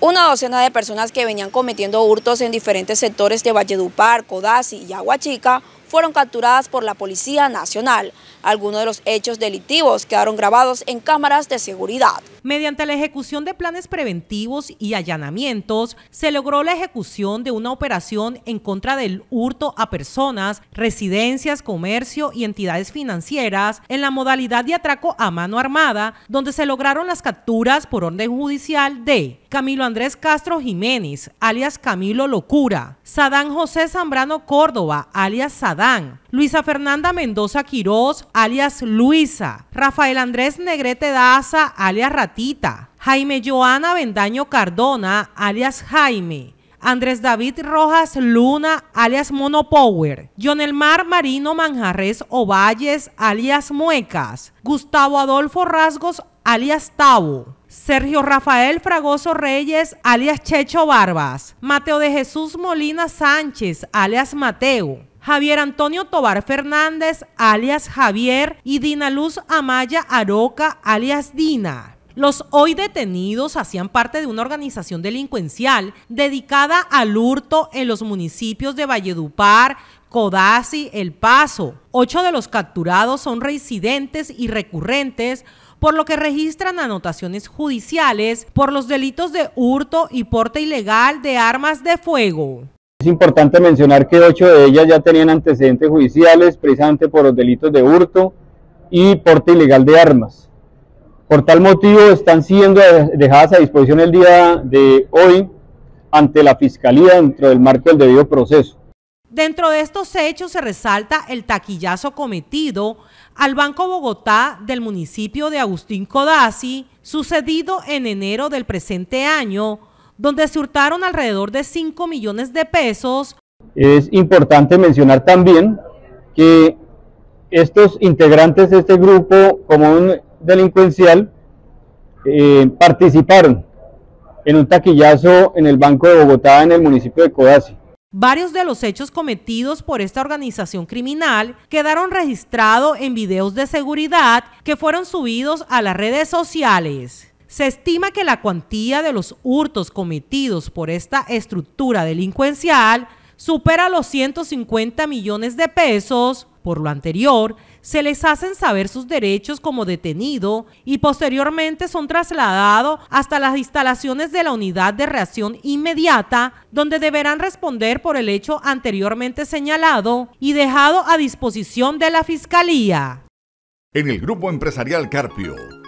Una docena de personas que venían cometiendo hurtos en diferentes sectores de Valledupar, Codazzi y Aguachica fueron capturadas por la Policía Nacional. Algunos de los hechos delictivos quedaron grabados en cámaras de seguridad. Mediante la ejecución de planes preventivos y allanamientos, se logró la ejecución de una operación en contra del hurto a personas, residencias, comercio y entidades financieras en la modalidad de atraco a mano armada, donde se lograron las capturas por orden judicial de Camilo Andrés Castro Jiménez, alias Camilo Locura, Sadán José Zambrano Córdoba, alias Sadán, Luisa Fernanda Mendoza Quiroz, alias Luisa, Rafael Andrés Negrete Daza, alias Ratita, Jaime Joana Bendaño Cardona, alias Jaime, Andrés David Rojas Luna, alias Monopower, Jonelmar Marino Manjarres Ovales, alias Muecas, Gustavo Adolfo Rasgos, alias Tavo, Sergio Rafael Fragoso Reyes, alias Checho Barbas, Mateo de Jesús Molina Sánchez, alias Mateo, Javier Antonio Tobar Fernández, alias Javier, y Dina Luz Amaya Aroca, alias Dina. Los hoy detenidos hacían parte de una organización delincuencial dedicada al hurto en los municipios de Valledupar, Codazzi, El Paso. Ocho de los capturados son residentes y recurrentes, por lo que registran anotaciones judiciales por los delitos de hurto y porte ilegal de armas de fuego. Es importante mencionar que ocho de ellas ya tenían antecedentes judiciales precisamente por los delitos de hurto y porte ilegal de armas. Por tal motivo están siendo dejadas a disposición el día de hoy ante la Fiscalía dentro del marco del debido proceso. Dentro de estos hechos se resalta el taquillazo cometido al Banco Bogotá del municipio de Agustín Codazzi, sucedido en enero del presente año, donde se hurtaron alrededor de 5 millones de pesos. Es importante mencionar también que estos integrantes de este grupo como un delincuencial eh, participaron en un taquillazo en el Banco de Bogotá en el municipio de Codazzi. Varios de los hechos cometidos por esta organización criminal quedaron registrados en videos de seguridad que fueron subidos a las redes sociales. Se estima que la cuantía de los hurtos cometidos por esta estructura delincuencial supera los 150 millones de pesos. Por lo anterior, se les hacen saber sus derechos como detenido y posteriormente son trasladados hasta las instalaciones de la unidad de reacción inmediata, donde deberán responder por el hecho anteriormente señalado y dejado a disposición de la Fiscalía. En el Grupo Empresarial Carpio